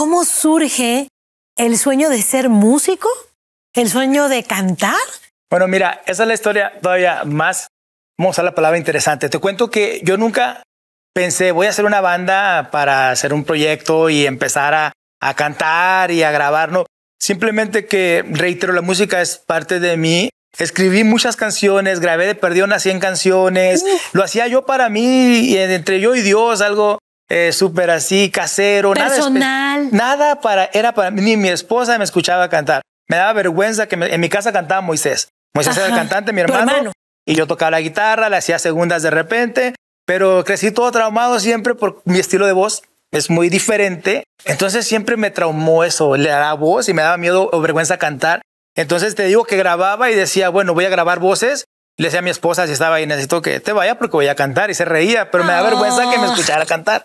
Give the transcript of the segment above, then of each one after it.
¿Cómo surge el sueño de ser músico? ¿El sueño de cantar? Bueno, mira, esa es la historia todavía más, vamos a la palabra interesante. Te cuento que yo nunca pensé, voy a hacer una banda para hacer un proyecto y empezar a, cantar y a grabar. No, simplemente que reitero, la música es parte de mí. Escribí muchas canciones, grabé de perdón unas 100 canciones. Lo hacía yo para mí, y entre yo y Dios, algo eh, súper así, casero, personal. Nada, para, era para, ni mi esposa me escuchaba cantar. Me daba vergüenza que en mi casa cantaba Moisés. Moisés era el cantante, mi hermano, Y yo tocaba la guitarra, le hacía segundas de repente, pero crecí todo traumado siempre por mi estilo de voz. Es muy diferente. Entonces siempre me traumó eso, le daba voz y me daba miedo o vergüenza cantar. Entonces te digo que grababa y decía, bueno, voy a grabar voces. Le decía a mi esposa si estaba ahí, necesito que te vaya porque voy a cantar. Y se reía, pero me da vergüenza que me ah. escuchara cantar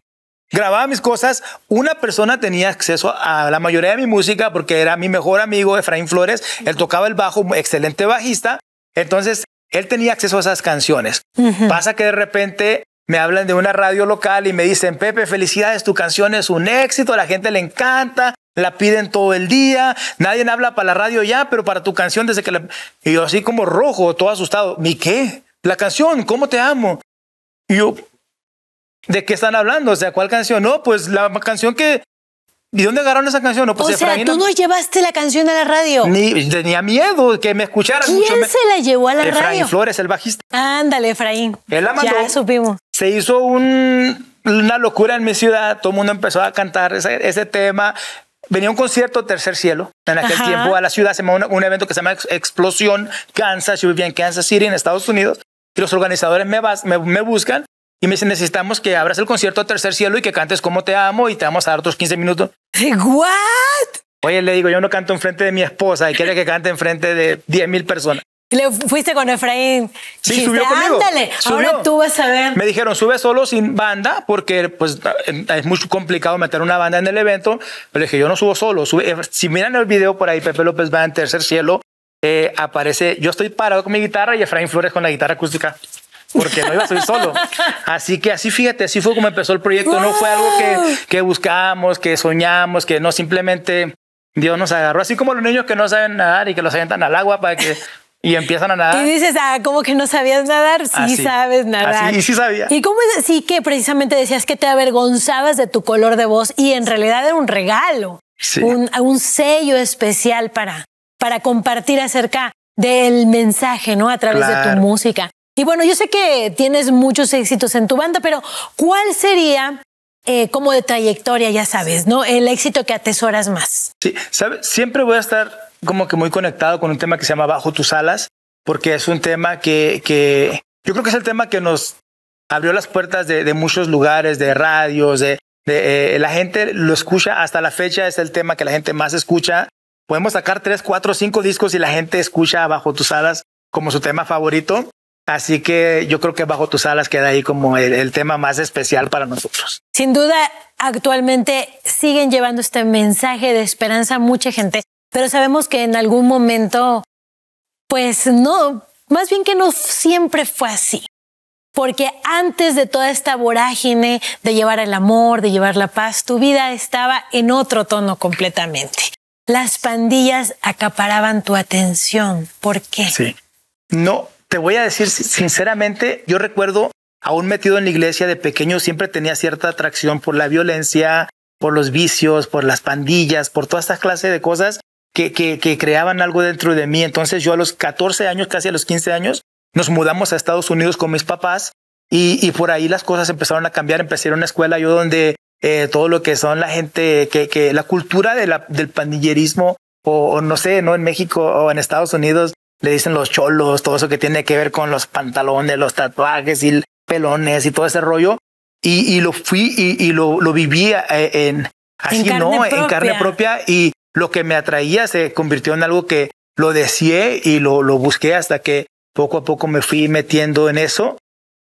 grababa mis cosas, una persona tenía acceso a la mayoría de mi música porque era mi mejor amigo Efraín Flores, él tocaba el bajo, excelente bajista, entonces él tenía acceso a esas canciones. Pasa que de repente me hablan de una radio local y me dicen, Pepe, felicidades, tu canción es un éxito, la gente le encanta, la piden todo el día, nadie habla para la radio ya, pero para tu canción desde que la... Y yo así como rojo, todo asustado, ¿mi qué? La canción, ¿cómo te amo? Y yo, ¿De qué están hablando? O sea, ¿cuál canción? No, pues la canción que... ¿Y dónde agarraron esa canción? No, pues o sea, tú no llevaste la canción a la radio. Ni, tenía miedo que me escucharan. ¿Quién se la llevó a la radio? Efraín Flores, el bajista. Ándale, Efraín. Él la Ya supimos. Se hizo una locura en mi ciudad. Todo el mundo empezó a cantar ese, tema. Venía un concierto Tercer Cielo en aquel tiempo a la ciudad. Se llamaba un, evento que se llama Explosión Kansas. Yo vivía en Kansas City, en Estados Unidos. Y los organizadores me buscan y me dice, necesitamos que abras el concierto a Tercer Cielo y que cantes Como Te Amo y te vamos a dar otros 15 minutos. ¿What? Oye, le digo, yo no canto enfrente de mi esposa y quiere que cante enfrente de 10 mil personas. Le fuiste con Efraín. Sí, subió conmigo. ahora tú vas a ver. Me dijeron, sube solo sin banda, porque pues es muy complicado meter una banda en el evento. Pero dije, yo no subo solo. Eh, si miran el video por ahí, Pepe López va en Tercer Cielo. Eh, aparece, yo estoy parado con mi guitarra y Efraín Flores con la guitarra acústica porque no iba a subir solo. Así que así, fíjate, así fue como empezó el proyecto. No fue algo que, que buscamos, que soñamos, que no simplemente Dios nos agarró. Así como los niños que no saben nadar y que los avientan al agua para que y empiezan a nadar. Y dices, ah, como que no sabías nadar, sí sabes nadar. Así, y sí sabía. ¿Y cómo es así que precisamente decías que te avergonzabas de tu color de voz y en realidad era un regalo, un, sello especial para, para compartir acerca del mensaje, ¿no? A través de tu música. Y bueno, yo sé que tienes muchos éxitos en tu banda, pero ¿cuál sería eh, como de trayectoria, ya sabes, ¿no? El éxito que atesoras más. Sí, Siempre voy a estar como que muy conectado con un tema que se llama Bajo tus alas, porque es un tema que, yo creo que es el tema que nos abrió las puertas de, muchos lugares, de radios, de, eh, la gente lo escucha hasta la fecha, es el tema que la gente más escucha. Podemos sacar tres, cuatro, cinco discos y la gente escucha Bajo tus alas como su tema favorito. Así que yo creo que bajo tus alas queda ahí como el, tema más especial para nosotros. Sin duda, actualmente siguen llevando este mensaje de esperanza a mucha gente, pero sabemos que en algún momento, pues no, más bien que no siempre fue así. Porque antes de toda esta vorágine de llevar el amor, de llevar la paz, tu vida estaba en otro tono completamente. Las pandillas acaparaban tu atención. ¿Por qué? Sí. No, te voy a decir sinceramente, yo recuerdo aún metido en la iglesia de pequeño, siempre tenía cierta atracción por la violencia, por los vicios, por las pandillas, por toda esta clase de cosas que, creaban algo dentro de mí. Entonces yo a los 14 años, casi a los 15 años, nos mudamos a Estados Unidos con mis papás y, por ahí las cosas empezaron a cambiar. Empecé en una escuela yo donde eh, todo lo que son la gente, que, que la cultura de del pandillerismo o, no sé, no en México o en Estados Unidos le dicen los cholos, todo eso que tiene que ver con los pantalones, los tatuajes y pelones y todo ese rollo. Y, lo fui y, lo, lo eh, en, así, ¿no? En carne propia. Y lo que me atraía se convirtió en algo que lo deseé y lo, busqué hasta que poco a poco me fui metiendo en eso.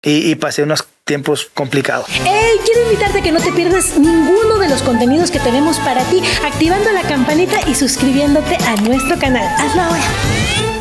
Y, y, pasé unos tiempos complicados. ¡Hey! Quiero invitarte a que no te pierdas ninguno de los contenidos que tenemos para ti, activando la campanita y suscribiéndote a nuestro canal. Hazlo ahora.